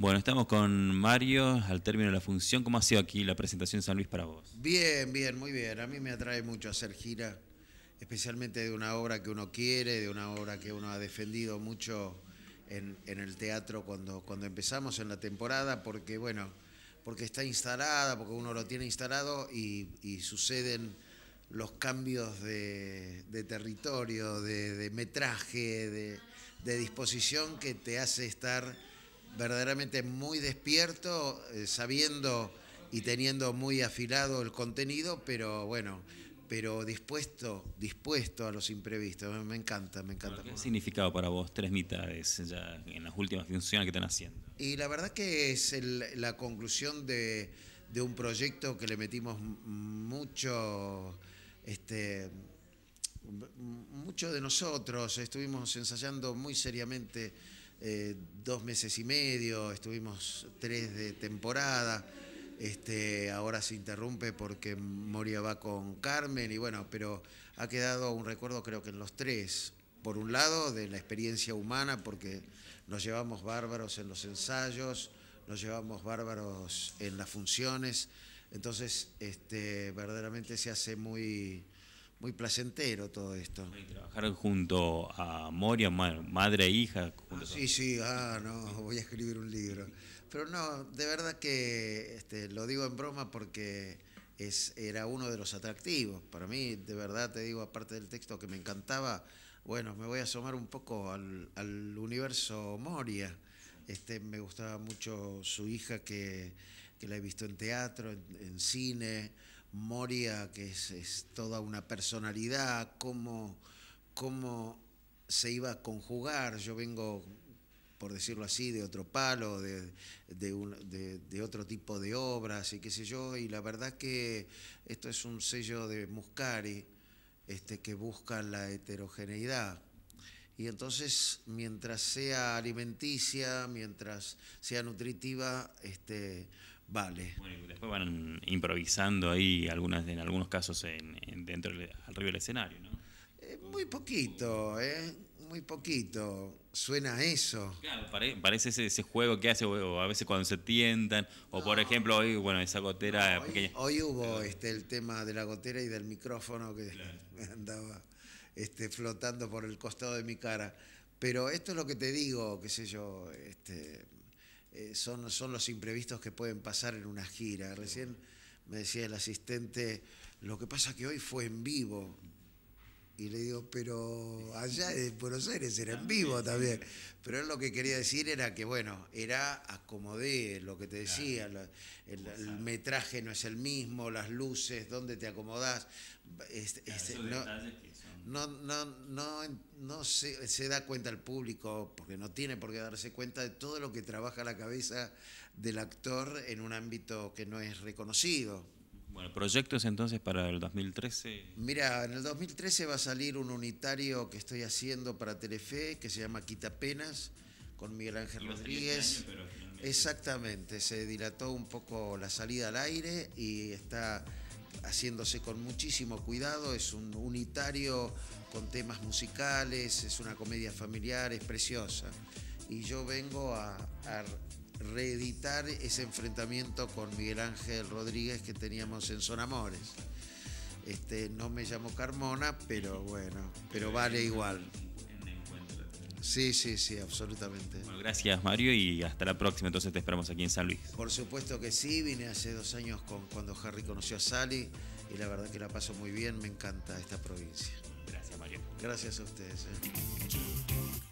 Bueno, estamos con Mario al término de la función. ¿Cómo ha sido aquí la presentación San Luis para vos? Bien, bien, muy bien. A mí me atrae mucho hacer gira, especialmente de una obra que uno quiere, de una obra que uno ha defendido mucho en, el teatro cuando, cuando empezamos en la temporada, porque bueno, porque está instalada, porque uno lo tiene instalado y, suceden los cambios de, territorio, de, metraje, de, disposición que te hace estar verdaderamente muy despierto, eh, sabiendo y teniendo muy afilado el contenido, pero bueno, pero dispuesto, dispuesto a los imprevistos. Me encanta, me encanta. ¿Qué significado para vos tres mitades ya en las últimas funciones que están haciendo? Y la verdad que es la conclusión de, de, un proyecto que le metimos mucho, este, mucho de nosotros. Estuvimos ensayando muy seriamente eh, dos meses y medio, estuvimos tres de temporada. Este, ahora se interrumpe porque Moria va con Carmen y bueno, pero ha quedado un recuerdo creo que en los tres. Por un lado, de la experiencia humana, porque nos llevamos bárbaros en los ensayos, nos llevamos bárbaros en las funciones, entonces este, verdaderamente se hace muy, muy placentero todo esto. trabajaron junto a Moria, madre e hija? Ah, sí, sí, ah, no, voy a escribir un libro. Pero no, de verdad que este, lo digo en broma porque es, era uno de los atractivos. Para mí, de verdad te digo, aparte del texto que me encantaba, bueno, me voy a asomar un poco al, universo Moria. Este, me gustaba mucho su hija que, la he visto en teatro, en cine Moria, que es, toda una personalidad, cómo, se iba a conjugar. Yo vengo por decirlo así, de otro palo, de, de, otro tipo de obras y qué sé yo. Y la verdad que esto es un sello de Muscari este, que busca la heterogeneidad. Y entonces, mientras sea alimenticia, mientras sea nutritiva, este, Vale. Bueno, después van improvisando ahí, algunas, en algunos casos, dentro del, río del escenario, ¿no? Eh, muy poquito, ¿eh? Muy poquito. Suena eso. Claro, parece ese, juego que hace, o a veces cuando se tientan, o por ejemplo, hoy, bueno, esa gotera pequeña. Hoy hubo este, el tema de la gotera y del micrófono que andaba este, flotando por el costado de mi cara. Pero esto es lo que te digo, qué sé yo, este eh, son, los imprevistos que pueden pasar en una gira. Recién me decía el asistente, lo que pasa que hoy fue en vivo. Y le digo, pero allá en Buenos Aires era en vivo también. Pero él lo que quería decir era que, bueno, era acomodé lo que te decía, el, metraje no es el mismo, las luces, dónde te acomodás. Este, este no, no, se, da cuenta el público, porque no tiene por qué darse cuenta de todo lo que trabaja la cabeza del actor en un ámbito que no es reconocido. Bueno, proyectos entonces para el 2013. Mira, en el 2013 va a salir un unitario que estoy haciendo para Telefe, que se llama Quita Penas, con Miguel Ángel este Rodríguez. Exactamente, se dilató un poco la salida al aire y está haciéndose con muchísimo cuidado, es un unitario con temas musicales, es una comedia familiar, es preciosa. Y yo vengo a, reeditar ese enfrentamiento con Miguel Ángel Rodríguez que teníamos en Son Amores. Este, no me llamo Carmona, pero bueno, pero vale igual. Sí, sí, sí, absolutamente. Bueno, gracias Mario y hasta la próxima. Entonces te esperamos aquí en San Luis. Por supuesto que sí, vine hace dos años con, cuando Harry conoció a Sally y la verdad que la paso muy bien, me encanta esta provincia. Gracias Mario. Gracias a ustedes. ¿eh?